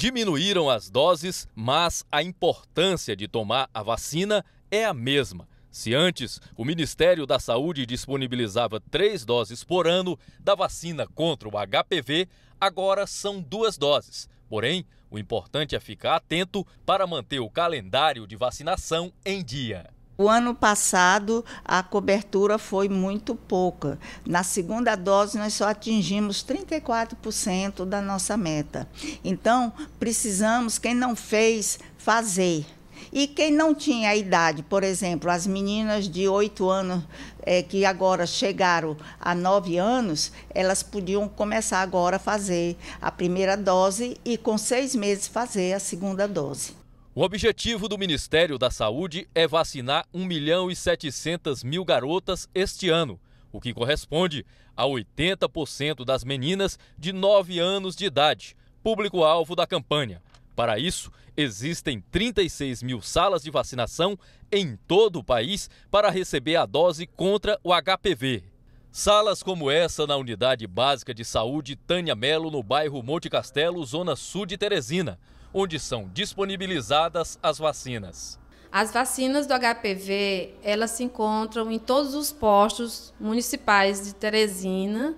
Diminuíram as doses, mas a importância de tomar a vacina é a mesma. Se antes o Ministério da Saúde disponibilizava três doses por ano da vacina contra o HPV, agora são duas doses. Porém, o importante é ficar atento para manter o calendário de vacinação em dia. O ano passado a cobertura foi muito pouca. Na segunda dose nós só atingimos 34% da nossa meta. Então, precisamos quem não fez fazer. E quem não tinha a idade, por exemplo, as meninas de 8 anos é, que agora chegaram a 9 anos, elas podiam começar agora a fazer a primeira dose e com seis meses fazer a segunda dose. O objetivo do Ministério da Saúde é vacinar 1 milhão e 700 mil garotas este ano, o que corresponde a 80% das meninas de 9 anos de idade, público-alvo da campanha. Para isso, existem 36 mil salas de vacinação em todo o país para receber a dose contra o HPV, Salas como essa na Unidade Básica de Saúde Tânia Melo, no bairro Monte Castelo, zona sul de Teresina, onde são disponibilizadas as vacinas. As vacinas do HPV, elas se encontram em todos os postos municipais de Teresina,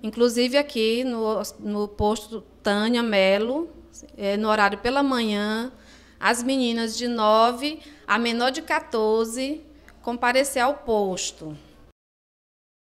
inclusive aqui no, no posto Tânia Melo, é, eh, no horário pela manhã, as meninas de 9 a menor de 14 comparecer ao posto.